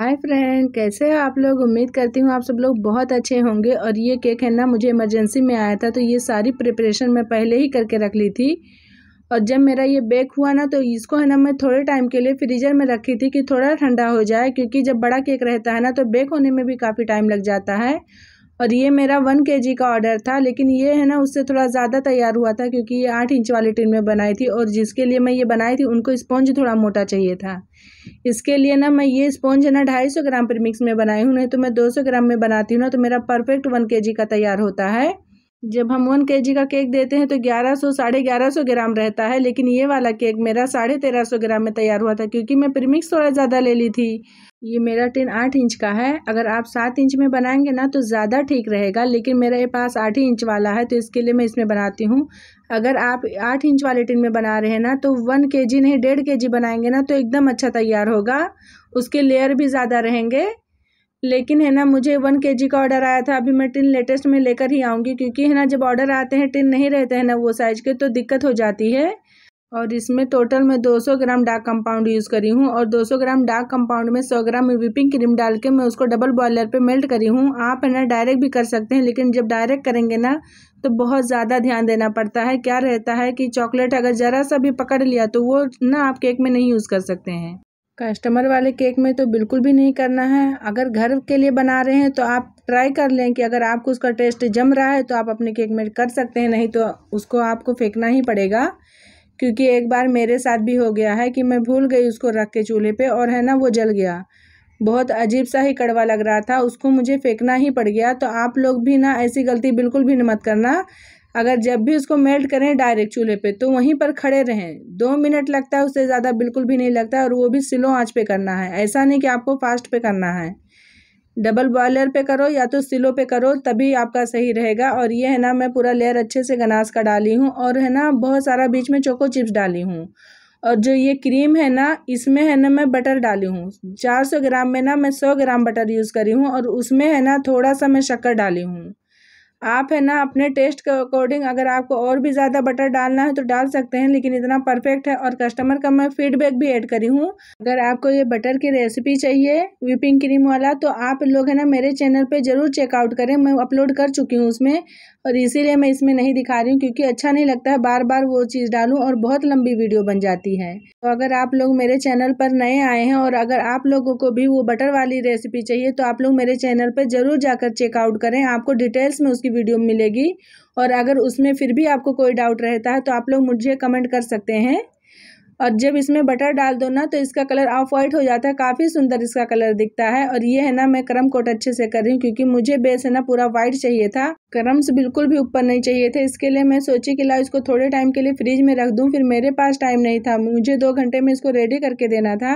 hi friend कैसे हो आप लोग उम्मीद करती हूँ आप सब लोग बहुत अच्छे होंगे और ये केक है ना मुझे इमरजेंसी में आया था तो ये सारी प्रिपरेशन मैं पहले ही करके रख ली थी और जब मेरा ये बेक हुआ ना तो इसको है ना मैं थोड़े टाइम के लिए फ्रीजर में रखी थी कि थोड़ा ठंडा हो जाए क्योंकि जब बड़ा केक रहता है ना तो बेक होने में भी काफ़ी टाइम लग जाता है और ये मेरा वन के जी का ऑर्डर था लेकिन ये है ना उससे थोड़ा ज़्यादा तैयार हुआ था क्योंकि ये आठ इंच वाली टिन में बनाई थी और जिसके लिए मैं ये बनाई थी उनको स्पॉन्ज थोड़ा मोटा चाहिए था इसके लिए ना मैं ये स्पॉन्ज है ना ढाई सौ ग्राम पर मिक्स में बनाई हूँ नहीं तो मैं दो सौ ग्राम में बनाती हूँ ना तो मेरा परफेक्ट वन के जी का तैयार होता है जब हम वन के का केक देते हैं तो ग्यारह सौ साढ़े ग्यारह सौ ग्राम रहता है लेकिन ये वाला केक मेरा साढ़े तेरह सौ ग्राम में तैयार हुआ था क्योंकि मैं प्रीमिक्स थोड़ा ज़्यादा ले ली थी ये मेरा टिन आठ इंच का है अगर आप सात इंच में बनाएंगे ना तो ज़्यादा ठीक रहेगा लेकिन मेरे पास आठ ही इंच वाला है तो इसके लिए मैं इसमें बनाती हूँ अगर आप आठ इंच वाले टिन में बना रहे हैं ना तो वन के नहीं डेढ़ के बनाएंगे ना तो एकदम अच्छा तैयार होगा उसके लेयर भी ज़्यादा रहेंगे लेकिन है ना मुझे वन के का ऑर्डर आया था अभी मैं टिन लेटेस्ट में लेकर ही आऊँगी क्योंकि है ना जब ऑर्डर आते हैं टिन नहीं रहते हैं ना वो साइज के तो दिक्कत हो जाती है और इसमें टोटल मैं 200 ग्राम डार्क कंपाउंड यूज़ करी हूँ और 200 ग्राम डार्क कंपाउंड में 100 ग्राम व्हीपिंग क्रीम डाल के मैं उसको डबल बॉयलर पे मेल्ट करी हूँ आप है ना डायरेक्ट भी कर सकते हैं लेकिन जब डायरेक्ट करेंगे ना तो बहुत ज़्यादा ध्यान देना पड़ता है क्या रहता है कि चॉकलेट अगर ज़रा सा भी पकड़ लिया तो वो ना आप केक में नहीं यूज़ कर सकते हैं कस्टमर वाले केक में तो बिल्कुल भी नहीं करना है अगर घर के लिए बना रहे हैं तो आप ट्राई कर लें कि अगर आपको उसका टेस्ट जम रहा है तो आप अपने केक में कर सकते हैं नहीं तो उसको आपको फेंकना ही पड़ेगा क्योंकि एक बार मेरे साथ भी हो गया है कि मैं भूल गई उसको रख के चूल्हे पे और है ना वो जल गया बहुत अजीब सा ही कड़वा लग रहा था उसको मुझे फेंकना ही पड़ गया तो आप लोग भी ना ऐसी गलती बिल्कुल भी मत करना अगर जब भी उसको मेल्ट करें डायरेक्ट चूल्हे पे तो वहीं पर खड़े रहें दो मिनट लगता है उससे ज़्यादा बिल्कुल भी नहीं लगता और वो भी स्लो आँच पे करना है ऐसा नहीं कि आपको फास्ट पे करना है डबल बॉयलर पे करो या तो सिलो पे करो तभी आपका सही रहेगा और ये है ना मैं पूरा लेयर अच्छे से गनास का डाली हूँ और है ना बहुत सारा बीच में चोको चिप्स डाली हूँ और जो ये क्रीम है ना इसमें है ना मैं बटर डाली हूँ चार सौ ग्राम में ना मैं सौ ग्राम बटर यूज़ करी हूँ और उसमें है ना थोड़ा सा मैं शक्कर डाली हूँ आप है ना अपने टेस्ट के अकॉर्डिंग अगर आपको और भी ज़्यादा बटर डालना है तो डाल सकते हैं लेकिन इतना परफेक्ट है और कस्टमर का मैं फीडबैक भी ऐड करी हूँ अगर आपको ये बटर की रेसिपी चाहिए विपिंग क्रीम वाला तो आप लोग है ना मेरे चैनल पे ज़रूर चेकआउट करें मैं अपलोड कर चुकी हूँ उसमें और इसीलिए मैं इसमें नहीं दिखा रही हूँ क्योंकि अच्छा नहीं लगता है बार बार वो चीज़ डालूँ और बहुत लंबी वीडियो बन जाती है तो अगर आप लोग मेरे चैनल पर नए आए हैं और अगर आप लोगों को भी वो बटर वाली रेसिपी चाहिए तो आप लोग मेरे चैनल पर ज़रूर जाकर चेकआउट करें आपको डिटेल्स में की वीडियो मिलेगी और अगर उसमें फिर भी आपको कोई डाउट रहता है तो आप लोग मुझे कमेंट कर सकते हैं और जब इसमें बटर डाल दो ना तो इसका कलर ऑफ वाइट हो जाता है काफ़ी सुंदर इसका कलर दिखता है और ये है ना मैं करम कोट अच्छे से कर रही हूँ क्योंकि मुझे बेस है ना पूरा वाइट चाहिए था क्रम्स बिल्कुल भी ऊपर नहीं चाहिए थे इसके लिए मैं सोची कि लाओ इसको थोड़े टाइम के लिए फ्रिज में रख दूँ फिर मेरे पास टाइम नहीं था मुझे दो घंटे में इसको रेडी करके देना था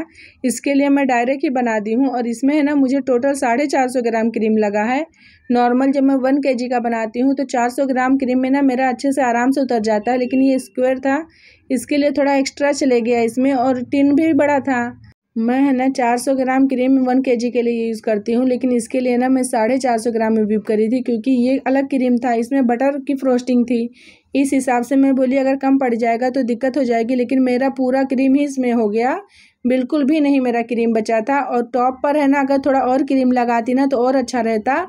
इसके लिए मैं डायरेक्ट ही बना दी हूँ और इसमें है ना मुझे टोटल साढ़े चार सौ ग्राम क्रीम लगा है नॉर्मल जब मैं वन के जी का बनाती हूँ तो चार सौ ग्राम क्रीम में ना मेरा अच्छे से आराम से उतर जाता है लेकिन ये स्क्वेयर था इसके लिए थोड़ा एक्स्ट्रा चले गया इसमें और टिन भी बड़ा था मैं है ना चार सौ ग्राम क्रीम वन के जी के लिए यूज़ करती हूँ लेकिन इसके लिए ना मैं साढ़े चार सौ ग्राम में व्यूप करी थी क्योंकि ये अलग क्रीम था इसमें बटर की फ्रोस्टिंग थी इस हिसाब से मैं बोली अगर कम पड़ जाएगा तो दिक्कत हो जाएगी लेकिन मेरा पूरा क्रीम ही इसमें हो गया बिल्कुल भी नहीं मेरा क्रीम बचा था और टॉप पर है ना अगर थोड़ा और क्रीम लगाती ना तो और अच्छा रहता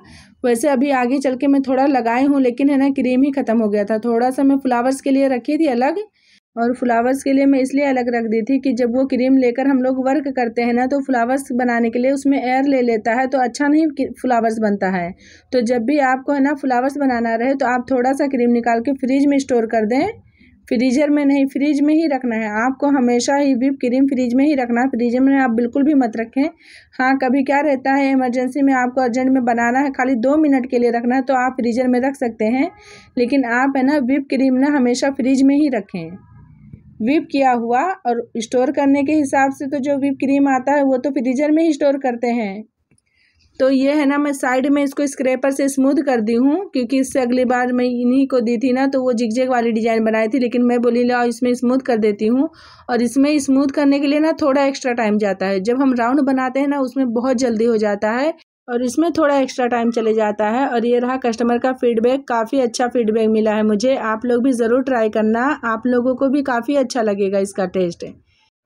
वैसे अभी आगे चल के मैं थोड़ा लगाई हूँ लेकिन है ना क्रीम ही ख़त्म हो गया था थोड़ा सा मैं फ्लावर्स के लिए रखी थी अलग और फ्लावर्स के लिए मैं इसलिए अलग रख दी थी कि जब वो क्रीम लेकर हम लोग वर्क करते हैं ना तो फ्लावर्स बनाने के लिए उसमें एयर ले लेता है तो अच्छा नहीं फ्लावर्स बनता है तो जब भी आपको है ना फ्लावर्स बनाना रहे तो आप थोड़ा सा क्रीम निकाल के फ्रिज में स्टोर कर दें फ्रीजर में नहीं फ्रिज में ही रखना है आपको हमेशा ही विप क्रीम फ्रिज में ही रखना है फ्रीजर में आप बिल्कुल भी मत रखें हाँ कभी क्या रहता है इमरजेंसी में आपको अर्जेंट में बनाना है खाली दो मिनट के लिए रखना है तो आप फ्रीजर में रख सकते हैं लेकिन आप है ना विप क्रीम ना हमेशा फ्रिज में ही रखें विप किया हुआ और स्टोर करने के हिसाब से तो जो विप क्रीम आता है वो तो फ्रीजर में ही स्टोर करते हैं तो ये है ना मैं साइड में इसको स्क्रैपर से स्मूथ कर दी हूँ क्योंकि इससे अगली बार मैं इन्हीं को दी थी ना तो वो जिगजेग वाली डिज़ाइन बनाई थी लेकिन मैं बोली लाओ इसमें स्मूथ कर देती हूँ और इसमें स्मूथ करने के लिए ना थोड़ा एक्स्ट्रा टाइम जाता है जब हम राउंड बनाते हैं ना उसमें बहुत जल्दी हो जाता है और इसमें थोड़ा एक्स्ट्रा टाइम चले जाता है और ये रहा कस्टमर का फीडबैक काफ़ी अच्छा फीडबैक मिला है मुझे आप लोग भी ज़रूर ट्राई करना आप लोगों को भी काफ़ी अच्छा लगेगा इसका टेस्ट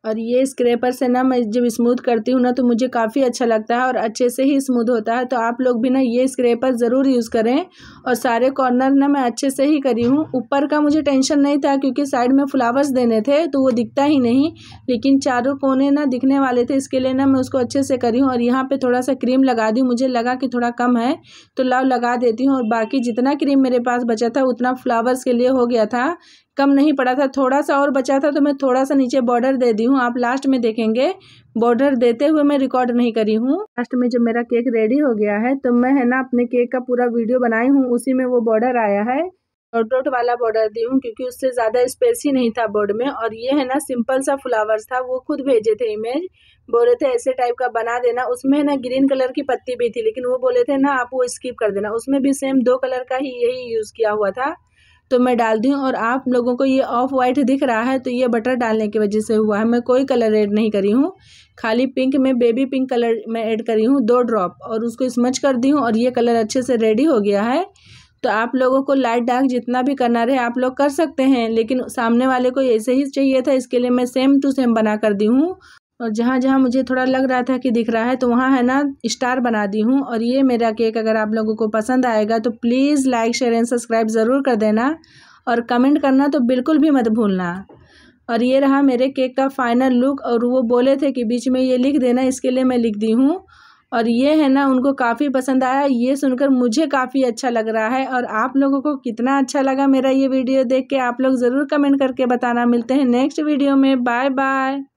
और ये स्क्रैपर से ना मैं जब स्मूथ करती हूँ ना तो मुझे काफ़ी अच्छा लगता है और अच्छे से ही स्मूथ होता है तो आप लोग भी ना ये स्क्रैपर ज़रूर यूज़ करें और सारे कॉर्नर ना मैं अच्छे से ही करी हूँ ऊपर का मुझे टेंशन नहीं था क्योंकि साइड में फ्लावर्स देने थे तो वो दिखता ही नहीं लेकिन चारों कोने ना दिखने वाले थे इसके लिए ना मैं उसको अच्छे से करी हूँ और यहाँ पर थोड़ा सा क्रीम लगा दी मुझे लगा कि थोड़ा कम है तो लाव लगा देती हूँ और बाकी जितना क्रीम मेरे पास बचा था उतना फ्लावर्स के लिए हो गया था कम नहीं पड़ा था थोड़ा सा और बचा था तो मैं थोड़ा सा नीचे बॉर्डर दे दी हूँ आप लास्ट में देखेंगे बॉर्डर देते हुए मैं रिकॉर्ड नहीं करी हूँ लास्ट में जब मेरा केक रेडी हो गया है तो मैं है ना अपने केक का पूरा वीडियो बनाई हूँ उसी में वो बॉर्डर आया है डॉट डॉट वाला बॉर्डर दी हूँ क्योंकि उससे ज़्यादा स्पेस ही नहीं था बोर्ड में और ये है ना सिंपल सा फ्लावर्स था वो खुद भेजे थे इमेज बोल रहे थे ऐसे टाइप का बना देना उसमें है ना ग्रीन कलर की पत्ती भी थी लेकिन वो बोले थे ना आप वो स्किप कर देना उसमें भी सेम दो कलर का ही यही यूज़ किया हुआ था तो मैं डाल दी हूँ और आप लोगों को ये ऑफ वाइट दिख रहा है तो ये बटर डालने की वजह से हुआ है मैं कोई कलर ऐड नहीं करी हूँ खाली पिंक में बेबी पिंक कलर मैं ऐड करी हूँ दो ड्रॉप और उसको स्मच कर दी हूँ और ये कलर अच्छे से रेडी हो गया है तो आप लोगों को लाइट डार्क जितना भी करना रहे आप लोग कर सकते हैं लेकिन सामने वाले को ऐसे ही चाहिए था इसके लिए मैं सेम टू सेम बना कर दी हूँ और जहाँ जहाँ मुझे थोड़ा लग रहा था कि दिख रहा है तो वहाँ है ना स्टार बना दी हूँ और ये मेरा केक अगर आप लोगों को पसंद आएगा तो please like share and subscribe ज़रूर कर देना और कमेंट करना तो बिल्कुल भी मत भूलना और ये रहा मेरे केक का फाइनल लुक और वो बोले थे कि बीच में ये लिख देना इसके लिए मैं लिख दी हूँ और ये है ना उनको काफ़ी पसंद आया ये सुनकर मुझे काफ़ी अच्छा लग रहा है और आप लोगों को कितना अच्छा लगा मेरा ये वीडियो देख के आप लोग ज़रूर कमेंट करके बताना मिलते हैं नेक्स्ट वीडियो में बाय बाय